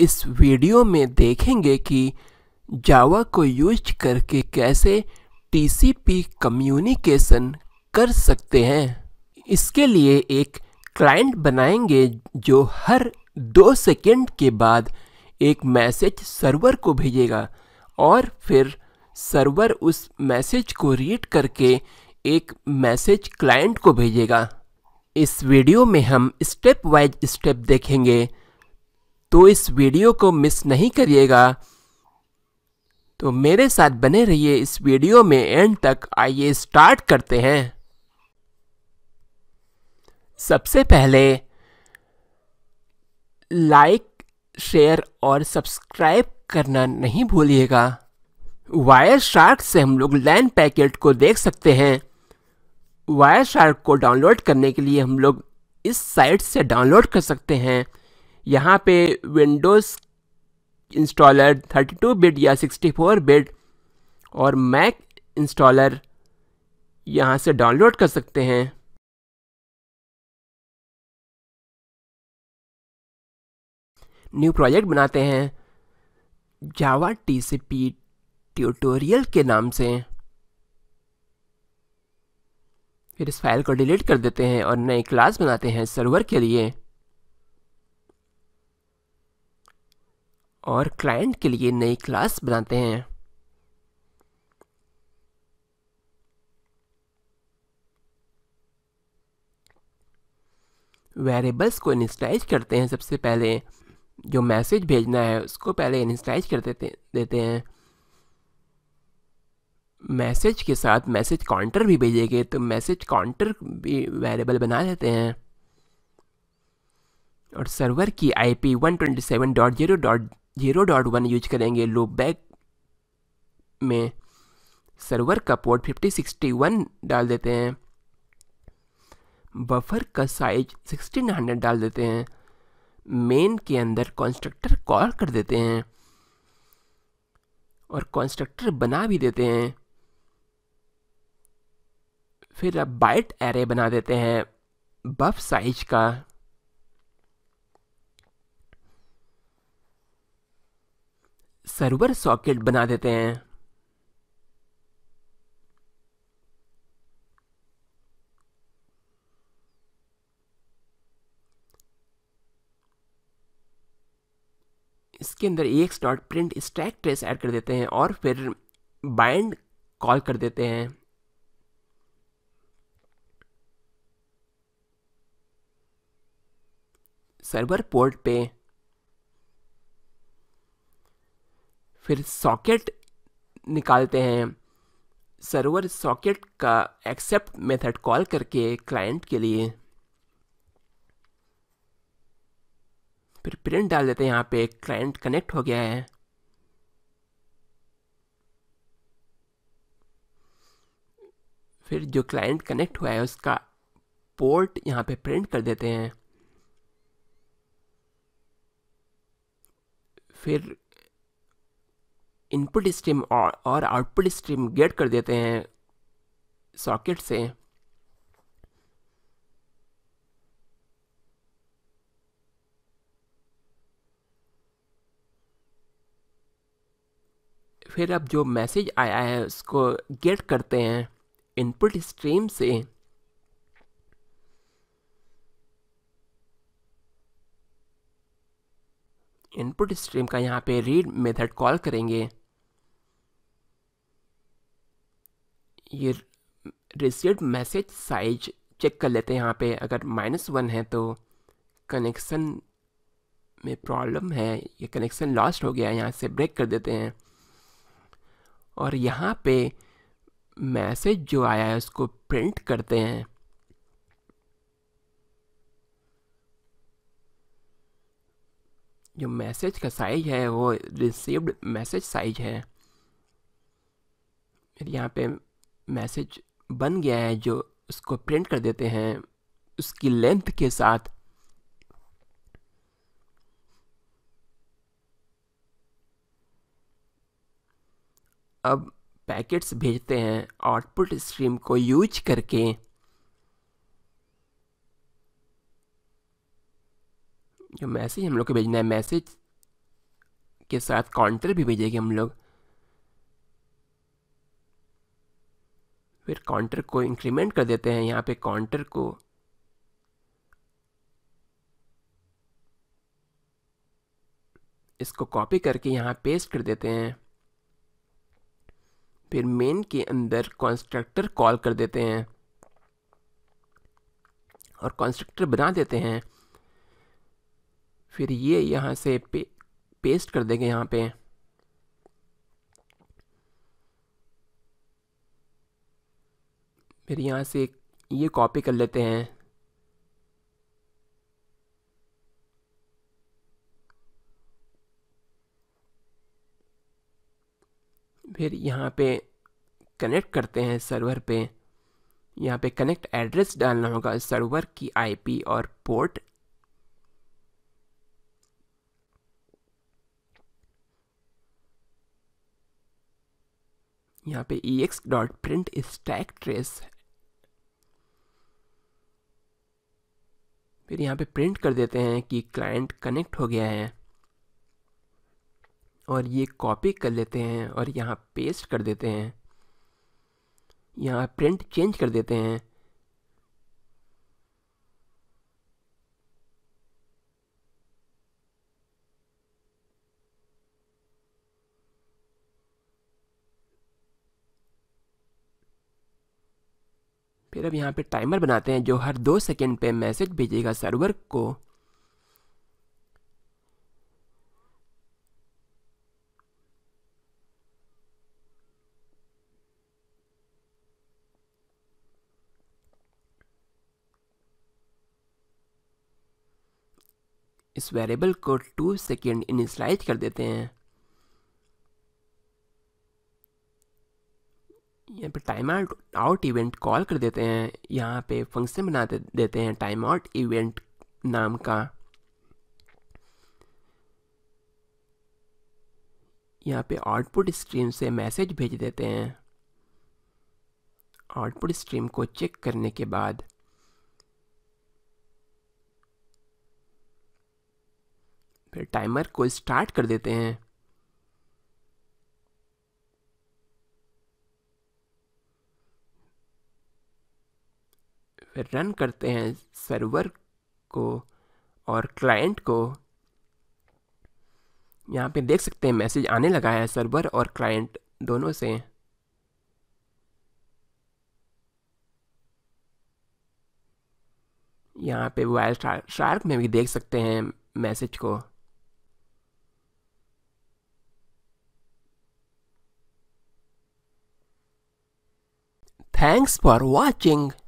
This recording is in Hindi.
इस वीडियो में देखेंगे कि जावा को यूज करके कैसे टीसीपी कम्युनिकेशन कर सकते हैं इसके लिए एक क्लाइंट बनाएंगे जो हर दो सेकेंड के बाद एक मैसेज सर्वर को भेजेगा और फिर सर्वर उस मैसेज को रीड करके एक मैसेज क्लाइंट को भेजेगा इस वीडियो में हम स्टेप वाइज स्टेप देखेंगे तो इस वीडियो को मिस नहीं करिएगा तो मेरे साथ बने रहिए इस वीडियो में एंड तक आइए स्टार्ट करते हैं सबसे पहले लाइक शेयर और सब्सक्राइब करना नहीं भूलिएगा वायर शार्क से हम लोग लैन पैकेट को देख सकते हैं वायर शार्क को डाउनलोड करने के लिए हम लोग इस साइट से डाउनलोड कर सकते हैं यहाँ पे विंडोज़ इंस्टॉलर 32 बिट या 64 बिट और मैक इंस्टॉलर यहाँ से डाउनलोड कर सकते हैं न्यू प्रोजेक्ट बनाते हैं जावा टीसीपी ट्यूटोरियल के नाम से फिर इस फाइल को डिलीट कर देते हैं और नई क्लास बनाते हैं सर्वर के लिए और क्लाइंट के लिए नई क्लास बनाते हैं वेरिएबल्स को इंस्टाइज करते हैं सबसे पहले जो मैसेज भेजना है उसको पहले इंस्टाइज कर देते देते हैं मैसेज के साथ मैसेज काउंटर भी भेजेंगे तो मैसेज काउंटर भी वेरिएबल बना देते हैं और सर्वर की I P one twenty seven dot zero dot zero dot one use करेंगे लूप बैक में सर्वर का पोर्ट फिफ्टी सिक्सटी वन डाल देते हैं बफर का साइज सिक्सटीन हंड्रेड डाल देते हैं मेन के अंदर कॉन्स्ट्रक्टर कॉल कर देते हैं और कॉन्स्ट्रक्टर बना भी देते हैं फिर अब बाइट एरे बना देते हैं बफ साइज का सर्वर सॉकेट बना देते हैं इसके अंदर एक स्टॉट प्रिंट स्टैक ट्रेस ऐड कर देते हैं और फिर बाइंड कॉल कर देते हैं सर्वर पोर्ट पे फिर सॉकेट निकालते हैं सर्वर सॉकेट का एक्सेप्ट मेथड कॉल करके क्लाइंट के लिए फिर प्रिंट डाल देते हैं यहाँ पे क्लाइंट कनेक्ट हो गया है फिर जो क्लाइंट कनेक्ट हुआ है उसका पोर्ट यहाँ पे प्रिंट कर देते हैं फिर इनपुट स्ट्रीम और आउटपुट स्ट्रीम गेट कर देते हैं सॉकेट से फिर अब जो मैसेज आया है उसको गेट करते हैं इनपुट स्ट्रीम से इनपुट स्ट्रीम का यहाँ पे रीड मेथड कॉल करेंगे ये रिसीव्ड मैसेज साइज चेक कर लेते हैं यहाँ पे अगर माइनस वन है तो कनेक्शन में प्रॉब्लम है ये कनेक्शन लॉस्ट हो गया है यहाँ से ब्रेक कर देते हैं और यहाँ पे मैसेज जो आया है उसको प्रिंट करते हैं जो मैसेज का साइज है वो रिसीव्ड मैसेज साइज है यहाँ पे मैसेज बन गया है जो उसको प्रिंट कर देते हैं उसकी लेंथ के साथ अब पैकेट्स भेजते हैं आउटपुट स्ट्रीम को यूज करके जो मैसेज हम लोग को भेजना है मैसेज के साथ काउंटर भी भेजेंगे हम लोग फिर काउंटर को इंक्रीमेंट कर देते हैं यहाँ पे काउंटर को इसको कॉपी करके यहाँ पेस्ट कर देते हैं फिर मेन के अंदर कंस्ट्रक्टर कॉल कर देते हैं और कंस्ट्रक्टर बना देते हैं फिर ये यहाँ से पे, पेस्ट कर देंगे यहाँ पे फिर यहाँ से ये कॉपी कर लेते हैं फिर यहाँ पे कनेक्ट करते हैं सर्वर पे यहाँ पे कनेक्ट एड्रेस डालना होगा सर्वर की आईपी और पोर्ट यहाँ पे E X dot print stack trace फिर यहाँ पे प्रिंट कर देते हैं कि क्लाइंट कनेक्ट हो गया है और ये कॉपी कर लेते हैं और यहाँ पेस्ट कर देते हैं यहाँ प्रिंट चेंज कर देते हैं फिर अब यहाँ पे टाइमर बनाते हैं जो हर दो सेकेंड पे मैसेज भेजेगा सर्वर को इस वेरिएबल को टू सेकेंड इनिशलाइज कर देते हैं यहाँ पे time out out event call कर देते हैं यहाँ पे फंक्शन बना दे, देते हैं टाइम आउट इवेंट नाम का यहाँ पे आउटपुट स्ट्रीम से मैसेज भेज देते हैं आउटपुट स्ट्रीम को चेक करने के बाद फिर टाइमर को स्टार्ट कर देते हैं रन करते हैं सर्वर को और क्लाइंट को यहाँ पे देख सकते हैं मैसेज आने लगा है सर्वर और क्लाइंट दोनों से यहाँ पे वायल शार्क में भी देख सकते हैं मैसेज को Thanks for watching.